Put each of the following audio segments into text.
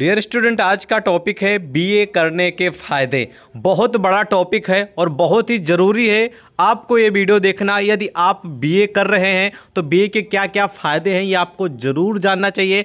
dear student आज का topic है बीए करने के फ़ायदे बहुत बड़ा टॉपिक है और बहुत ही ज़रूरी है आपको ये वीडियो देखना यदि आप बीए कर रहे हैं तो बीए के क्या क्या फ़ायदे हैं ये आपको ज़रूर जानना चाहिए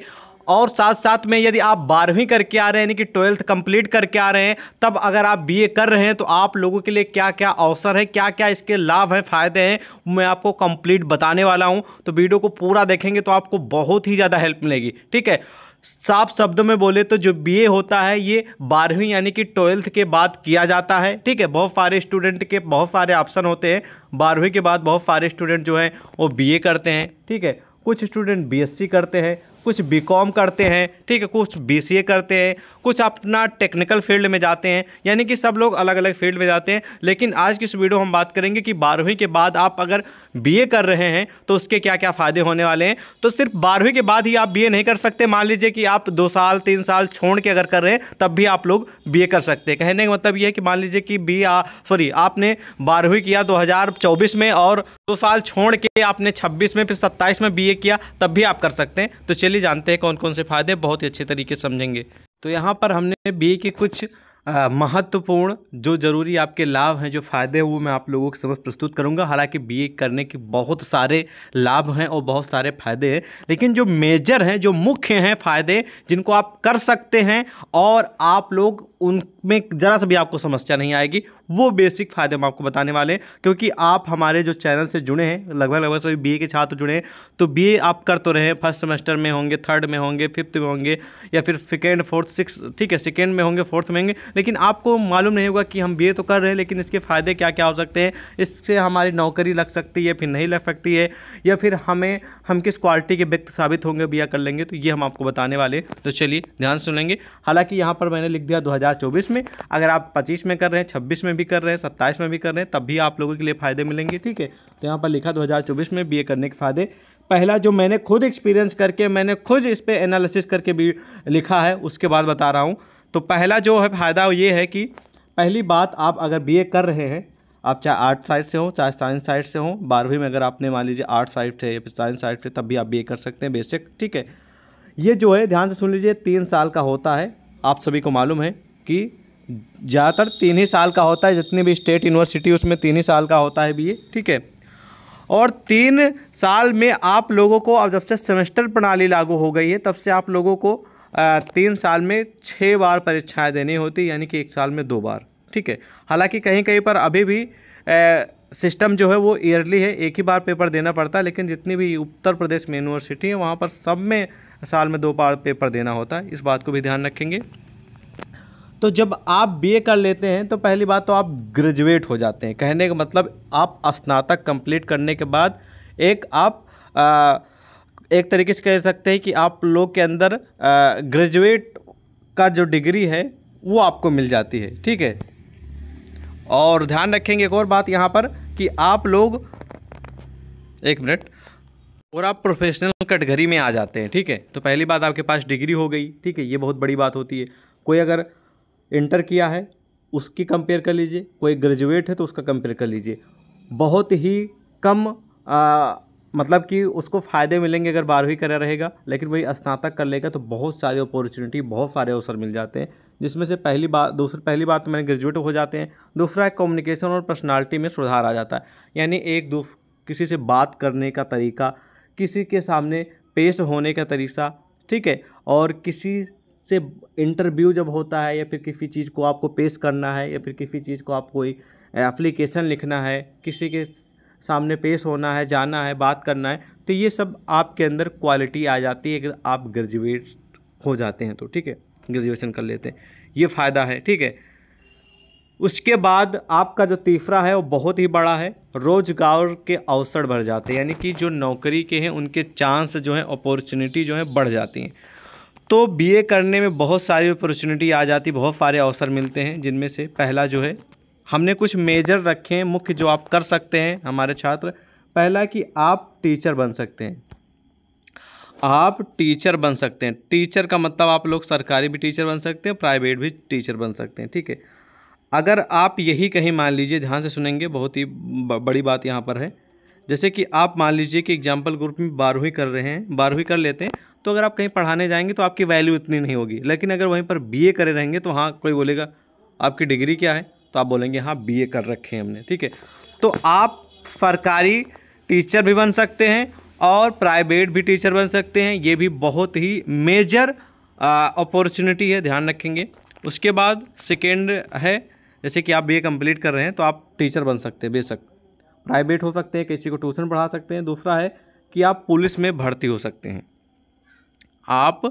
और साथ साथ में यदि आप बारहवीं करके आ रहे हैं यानी कि ट्वेल्थ कंप्लीट करके आ रहे हैं तब अगर आप बीए कर रहे हैं तो आप लोगों के लिए क्या क्या अवसर है क्या क्या इसके लाभ हैं फ़ायदे हैं मैं आपको कंप्लीट बताने वाला हूँ तो वीडियो को पूरा देखेंगे तो आपको बहुत ही ज़्यादा हेल्प मिलेगी ठीक है साफ शब्द में बोले तो जो बीए होता है ये बारहवीं यानी कि ट्वेल्थ के बाद किया जाता है ठीक है बहुत सारे स्टूडेंट के बहुत सारे ऑप्शन होते हैं बारहवीं के बाद बहुत सारे स्टूडेंट जो हैं वो बीए करते हैं ठीक है कुछ स्टूडेंट बीएससी करते हैं कुछ बी करते हैं ठीक है कुछ बी करते हैं कुछ अपना टेक्निकल फील्ड में जाते हैं यानी कि सब लोग अलग अलग फील्ड में जाते हैं लेकिन आज की इस वीडियो हम बात करेंगे कि बारहवीं के बाद आप अगर बीए कर रहे हैं तो उसके क्या क्या फ़ायदे होने वाले हैं तो सिर्फ बारहवीं के बाद ही आप बीए नहीं कर सकते मान लीजिए कि आप दो साल तीन साल छोड़ के अगर कर रहे हैं तब भी आप लोग ए कर सकते हैं कहने का मतलब ये है कि मान लीजिए कि बी सॉरी आपने बारहवीं किया चौबीस में और दो साल छोड़ के आपने छब्बीस में फिर सत्ताईस में ए किया तब भी आप कर सकते हैं तो चलिए चलिए जानते हैं कौन कौन से फ़ायदे बहुत ही अच्छे तरीके से समझेंगे तो यहाँ पर हमने बी के कुछ महत्वपूर्ण जो ज़रूरी आपके लाभ हैं जो फ़ायदे हैं वो मैं आप लोगों के समझ प्रस्तुत करूंगा हालांकि बीए करने के बहुत सारे लाभ हैं और बहुत सारे फ़ायदे हैं लेकिन जो मेजर हैं जो मुख्य हैं फ़ायदे जिनको आप कर सकते हैं और आप लोग उनमें ज़रा सा भी आपको समस्या नहीं आएगी वो बेसिक फ़ायदे हम आपको बताने वाले हैं क्योंकि आप हमारे जो चैनल से जुड़े हैं लगभग लगभग सभी बीए के छात्र जुड़े हैं तो बीए आप कर तो रहे हैं फर्स्ट सेमेस्टर में होंगे थर्ड में होंगे फिफ्थ में होंगे या फिर सेकेंड फोर्थ सिक्स ठीक है सेकेंड में होंगे फोर्थ में होंगे लेकिन आपको मालूम नहीं होगा कि हम बी तो कर रहे हैं लेकिन इसके फ़ायदे क्या क्या हो सकते हैं इससे हमारी नौकरी लग सकती है फिर नहीं लग सकती है या फिर हमें हम किस क्वालिटी के व्यक्ति साबित होंगे बी कर लेंगे तो ये हम आपको बताने वाले तो चलिए ध्यान सुनेंगे हालाँकि यहाँ पर मैंने लिख दिया दो 2024 में अगर आप 25 में कर रहे हैं 26 में भी कर रहे हैं 27 में भी कर रहे हैं तब भी आप लोगों के लिए फ़ायदे मिलेंगे ठीक है तो यहाँ पर लिखा 2024 में बीए करने के फ़ायदे पहला जो मैंने खुद एक्सपीरियंस करके मैंने खुद इस पर एनालिसिस करके भी लिखा है उसके बाद बता रहा हूँ तो पहला जो है फ़ायदा ये है कि पहली बात आप अगर बी कर रहे हैं आप चाहे आर्ट साइड से हो चाहे साइंस साइड से हो बारहवीं में अगर आपने मान लीजिए आर्ट साइड से या फिर साइंस साइड से तब भी आप बी कर सकते हैं बेसिक ठीक है ये जो है ध्यान से सुन लीजिए तीन साल का होता है आप सभी को मालूम है कि ज़्यादातर तीन ही साल का होता है जितनी भी स्टेट यूनिवर्सिटी उसमें तीन ही साल का होता है बी ठीक है और तीन साल में आप लोगों को अब जब से सेमेस्टर प्रणाली लागू हो गई है तब से आप लोगों को तीन साल में छः बार परीक्षाएं देनी होती यानी कि एक साल में दो बार ठीक है हालांकि कहीं कहीं पर अभी भी सिस्टम जो है वो ईयरली है एक ही बार पेपर देना पड़ता है लेकिन जितनी भी उत्तर प्रदेश में यूनिवर्सिटी है वहाँ पर सब में साल में दो बार पेपर देना होता है इस बात को भी ध्यान रखेंगे तो जब आप बीए कर लेते हैं तो पहली बात तो आप ग्रेजुएट हो जाते हैं कहने का मतलब आप स्नातक कंप्लीट करने के बाद एक आप आ, एक तरीके से कह सकते हैं कि आप लोग के अंदर ग्रेजुएट का जो डिग्री है वो आपको मिल जाती है ठीक है और ध्यान रखेंगे एक और बात यहाँ पर कि आप लोग एक मिनट और आप प्रोफेशनल कटघरी में आ जाते हैं ठीक है तो पहली बात आपके पास डिग्री हो गई ठीक है ये बहुत बड़ी बात होती है कोई अगर इंटर किया है उसकी कंपेयर कर लीजिए कोई ग्रेजुएट है तो उसका कंपेयर कर लीजिए बहुत ही कम आ, मतलब कि उसको फ़ायदे मिलेंगे अगर बारहवीं करा रहेगा लेकिन वही स्नातक कर लेगा तो बहुत सारी अपॉर्चुनिटी बहुत सारे अवसर मिल जाते हैं जिसमें से पहली बात दूसरी पहली बात तो मैंने ग्रेजुएट हो जाते हैं दूसरा है कम्युनिकेशन और पर्सनालिटी में सुधार आ जाता है यानी एक दो किसी से बात करने का तरीका किसी के सामने पेश होने का तरीका ठीक है और किसी से इंटरव्यू जब होता है या फिर किसी चीज़ को आपको पेश करना है या फिर किसी चीज़ को आप कोई एप्लीकेशन लिखना है किसी के सामने पेश होना है जाना है बात करना है तो ये सब आपके अंदर क्वालिटी आ जाती है कि आप ग्रेजुएट हो जाते हैं तो ठीक है ग्रेजुएशन कर लेते हैं ये फ़ायदा है ठीक है उसके बाद आपका जो तीसरा है वो बहुत ही बड़ा है रोजगार के अवसर बढ़ जाते हैं यानी कि जो नौकरी के हैं उनके चांस जो हैं अपॉर्चुनिटी जो है बढ़ जाती हैं तो बीए करने में बहुत सारी अपॉर्चुनिटी आ जाती बहुत सारे अवसर मिलते हैं जिनमें से पहला जो है हमने कुछ मेजर रखे हैं मुख्य जो आप कर सकते हैं हमारे छात्र पहला कि आप टीचर बन सकते हैं आप टीचर बन सकते हैं टीचर का मतलब आप लोग सरकारी भी टीचर बन सकते हैं प्राइवेट भी टीचर बन सकते हैं ठीक है अगर आप यही कहीं मान लीजिए ध्यान से सुनेंगे बहुत ही बड़ी बात यहाँ पर है जैसे कि आप मान लीजिए कि एग्जाम्पल ग्रुप में बारहवीं कर रहे हैं बारहवीं कर लेते हैं तो अगर आप कहीं पढ़ाने जाएंगे तो आपकी वैल्यू इतनी नहीं होगी लेकिन अगर वहीं पर बी करे रहेंगे तो हाँ कोई बोलेगा आपकी डिग्री क्या है तो आप बोलेंगे हाँ बी कर रखे हैं हमने ठीक है तो आप सरकारी टीचर भी बन सकते हैं और प्राइवेट भी टीचर बन सकते हैं ये भी बहुत ही मेजर अपॉर्चुनिटी है ध्यान रखेंगे उसके बाद सेकेंड है जैसे कि आप बी कम्प्लीट कर रहे हैं तो आप टीचर बन सकते हैं बेशक प्राइवेट हो सकते हैं किसी को ट्यूशन पढ़ा सकते हैं दूसरा है कि आप पुलिस में भर्ती हो सकते हैं आप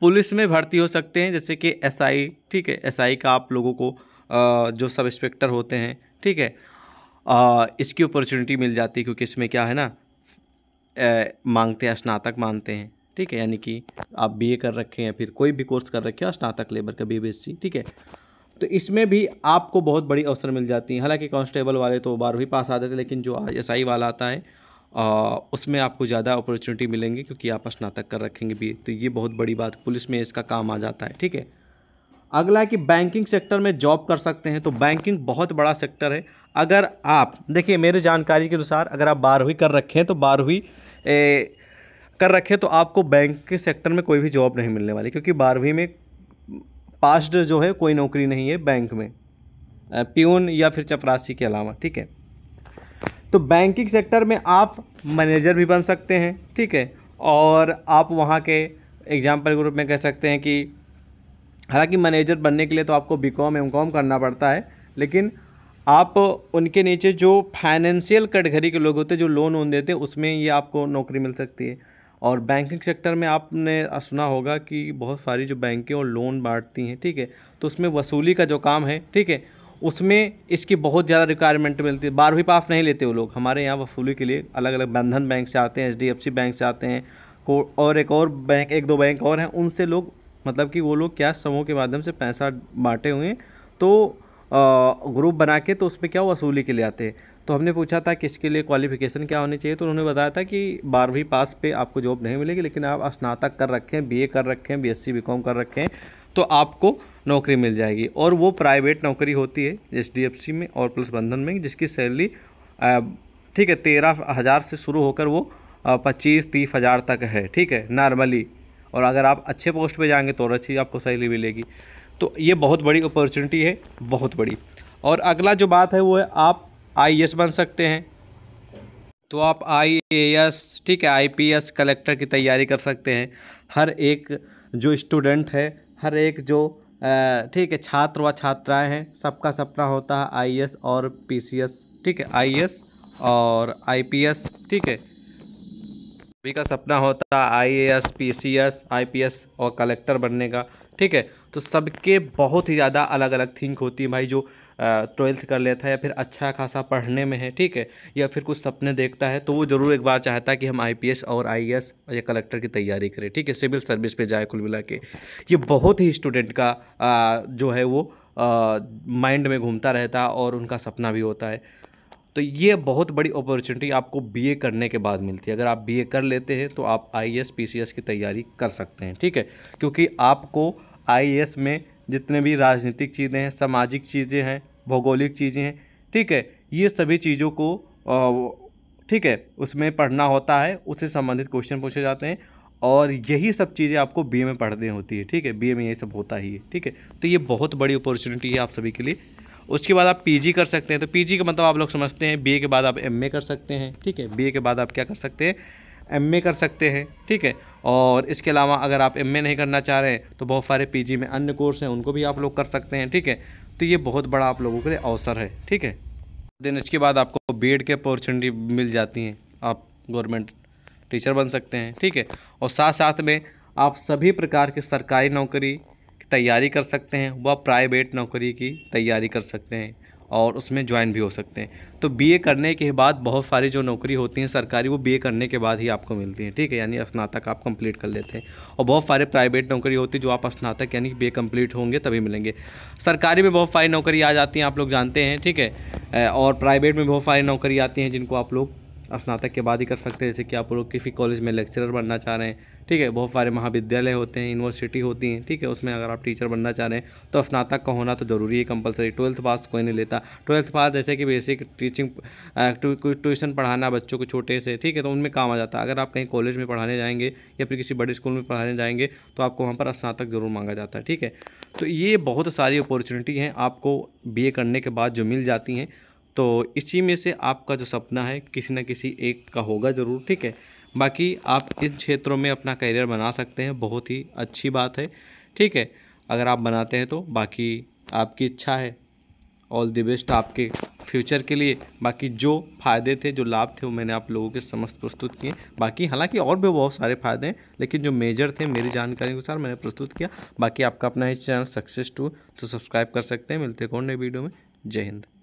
पुलिस में भर्ती हो सकते हैं जैसे कि एसआई ठीक है एसआई का आप लोगों को जो सब इंस्पेक्टर होते हैं ठीक है आ, इसकी अपॉर्चुनिटी मिल जाती है क्योंकि इसमें क्या है ना ए, मांगते हैं स्नातक मानते हैं ठीक है यानी कि आप बीए कर रखे हैं फिर कोई भी कोर्स कर रखे हैं स्नातक लेबर का बी ठीक है तो इसमें भी आपको बहुत बड़ी अवसर मिल जाती है हालांकि कांस्टेबल वाले तो बारहवीं पास आते थे लेकिन जो एस वाला आता है उसमें आपको ज़्यादा अपॉर्चुनिटी मिलेंगी क्योंकि आप स्नातक कर रखेंगे भी तो ये बहुत बड़ी बात पुलिस में इसका काम आ जाता है ठीक है अगला है कि बैंकिंग सेक्टर में जॉब कर सकते हैं तो बैंकिंग बहुत बड़ा सेक्टर है अगर आप देखिए मेरे जानकारी के अनुसार अगर आप बारहवीं कर रखें तो बारहवीं कर रखें तो आपको बैंक के सेक्टर में कोई भी जॉब नहीं मिलने वाली क्योंकि बारहवीं में पास्ड जो है कोई नौकरी नहीं है बैंक में प्यून या फिर चपरासी के अलावा ठीक है तो बैंकिंग सेक्टर में आप मैनेजर भी बन सकते हैं ठीक है और आप वहाँ के एग्जाम्पल के रूप में कह सकते हैं कि हालांकि मैनेजर बनने के लिए तो आपको बी कॉम एम कॉम करना पड़ता है लेकिन आप उनके नीचे जो फाइनेंशियल कटघरी के लोग होते हैं जो लोन वोन देते हैं उसमें ये आपको नौकरी मिल सकती है और बैंकिंग सेक्टर में आपने सुना होगा कि बहुत सारी जो बैंकें और लोन बांटती हैं ठीक है तो उसमें वसूली का जो काम है ठीक है उसमें इसकी बहुत ज़्यादा रिक्वायरमेंट मिलती है बारहवीं पास नहीं लेते वो लोग हमारे यहाँ वसूली के लिए अलग अलग बंधन बैंक से आते हैं एच बैंक से आते हैं और एक और बैंक एक दो बैंक और हैं उनसे लोग मतलब कि वो लोग क्या समूह के माध्यम से पैसा बांटे हुए हैं तो ग्रुप बना के तो उसमें क्या वसूली के लिए आते हैं तो हमने पूछा था कि इसके लिए क्वालिफिकेशन क्या होनी चाहिए तो उन्होंने बताया था कि बारहवीं पास पे आपको जॉब नहीं मिलेगी लेकिन आप स्नातक कर रखें बीए कर रखें बीएससी बीकॉम कर रखें तो आपको नौकरी मिल जाएगी और वो प्राइवेट नौकरी होती है एच में और प्लस बंधन में जिसकी सैलरी ठीक है तेरह हज़ार से शुरू होकर वो पच्चीस तीस हज़ार तक है ठीक है नॉर्मली और अगर आप अच्छे पोस्ट पे जाएंगे तो और अच्छी आपको सैलरी मिलेगी तो ये बहुत बड़ी अपॉर्चुनिटी है बहुत बड़ी और अगला जो बात है वो है आप आई बन सकते हैं तो आप आई ठीक है आई कलेक्टर की तैयारी कर सकते हैं हर एक जो स्टूडेंट है हर एक जो ठीक है छात्र व छात्राएं हैं सबका सपना होता है आईएएस और पीसीएस ठीक है आईएएस और आईपीएस ठीक है सभी का सपना होता है आईएएस पीसीएस आईपीएस और कलेक्टर बनने का ठीक है तो सबके बहुत ही ज़्यादा अलग अलग थिंक होती है भाई जो ट्वेल्थ कर लेता है या फिर अच्छा खासा पढ़ने में है ठीक है या फिर कुछ सपने देखता है तो वो ज़रूर एक बार चाहता है कि हम आईपीएस और आईएएस e या कलेक्टर की तैयारी करें ठीक है सिविल सर्विस पे जाए कुल मिला के ये बहुत ही स्टूडेंट का आ, जो है वो माइंड में घूमता रहता है और उनका सपना भी होता है तो ये बहुत बड़ी अपॉर्चुनिटी आपको बीए करने के बाद मिलती है अगर आप बीए कर लेते हैं तो आप आईएएस पीसीएस e की तैयारी कर सकते हैं ठीक है क्योंकि आपको आईएएस e में जितने भी राजनीतिक चीज़ें हैं सामाजिक चीज़ें हैं भौगोलिक चीज़ें हैं ठीक है ये सभी चीज़ों को ठीक है उसमें पढ़ना होता है उससे संबंधित क्वेश्चन पूछे जाते हैं और यही सब चीज़ें आपको बी में पढ़ने होती है ठीक है बी में यही सब होता ही है ठीक है तो ये बहुत बड़ी अपॉर्चुनिटी है आप सभी के लिए उसके बाद आप पीजी कर सकते हैं तो पीजी का मतलब आप लोग समझते हैं बीए के बाद आप एमए कर सकते हैं ठीक है बीए के बाद आप क्या कर सकते हैं एम कर सकते हैं ठीक है और इसके अलावा अगर आप एम नहीं करना चाह रहे हैं तो बहुत सारे पी में अन्य कोर्स हैं उनको भी आप लोग कर सकते हैं ठीक है तो ये बहुत बड़ा आप लोगों के लिए अवसर है ठीक है देन इसके बाद आपको बी की अपॉर्चुनिटी मिल जाती हैं आप गवर्नमेंट टीचर बन सकते हैं ठीक है और साथ साथ में आप सभी प्रकार की सरकारी नौकरी की तैयारी कर सकते हैं व प्राइवेट नौकरी की तैयारी कर सकते हैं और उसमें ज्वाइन भी हो सकते हैं तो बीए करने के बाद बहुत सारी जो नौकरी होती हैं सरकारी वो बीए करने के बाद ही आपको मिलती हैं ठीक है यानी स्नातक आप कंप्लीट कर लेते हैं और बहुत सारे प्राइवेट नौकरी होती है जो आप स्नातक यानी बी कंप्लीट होंगे तभी मिलेंगे सरकारी में बहुत सारी नौकरी आ जाती हैं आप लोग जानते हैं ठीक है और प्राइवेट में बहुत सारी नौकरी आती हैं जिनको आप लोग स्नातक के बाद ही कर सकते हैं जैसे कि आप लोग किसी कॉलेज में लेक्चरर बनना चाह रहे हैं ठीक है बहुत सारे महाविद्यालय होते हैं यूनिवर्सिटी होती हैं ठीक है उसमें अगर आप टीचर बनना चाह रहे हैं तो स्नातक का होना तो ज़रूरी है कंपलसरी ट्वेल्थ पास कोई नहीं लेता ट्वेल्थ पास जैसे कि बेसिक टीचिंग ट्यूशन पढ़ाना बच्चों को छोटे से ठीक है तो उनमें काम आ जाता है अगर आप कहीं कॉलेज में पढ़ाने जाएंगे या फिर किसी बड़े स्कूल में पढ़ाने जाएंगे तो आपको वहाँ पर स्नातक ज़रूर मांगा जाता है ठीक है तो ये बहुत सारी अपॉर्चुनिटी हैं आपको बी करने के बाद जो मिल जाती हैं तो इसी में से आपका जो सपना है किसी ना किसी एक का होगा ज़रूर ठीक है बाकी आप इन क्षेत्रों में अपना करियर बना सकते हैं बहुत ही अच्छी बात है ठीक है अगर आप बनाते हैं तो बाकी आपकी इच्छा है ऑल द बेस्ट आपके फ्यूचर के लिए बाकी जो फ़ायदे थे जो लाभ थे वो मैंने आप लोगों के समस्त प्रस्तुत किए बाकी हालांकि और भी बहुत सारे फ़ायदे हैं लेकिन जो मेजर थे मेरी जानकारी के अनुसार मैंने प्रस्तुत किया बाकी आपका अपना इस चैनल सक्सेस टू तो सब्सक्राइब कर सकते हैं मिलते कौन नए वीडियो में जय हिंद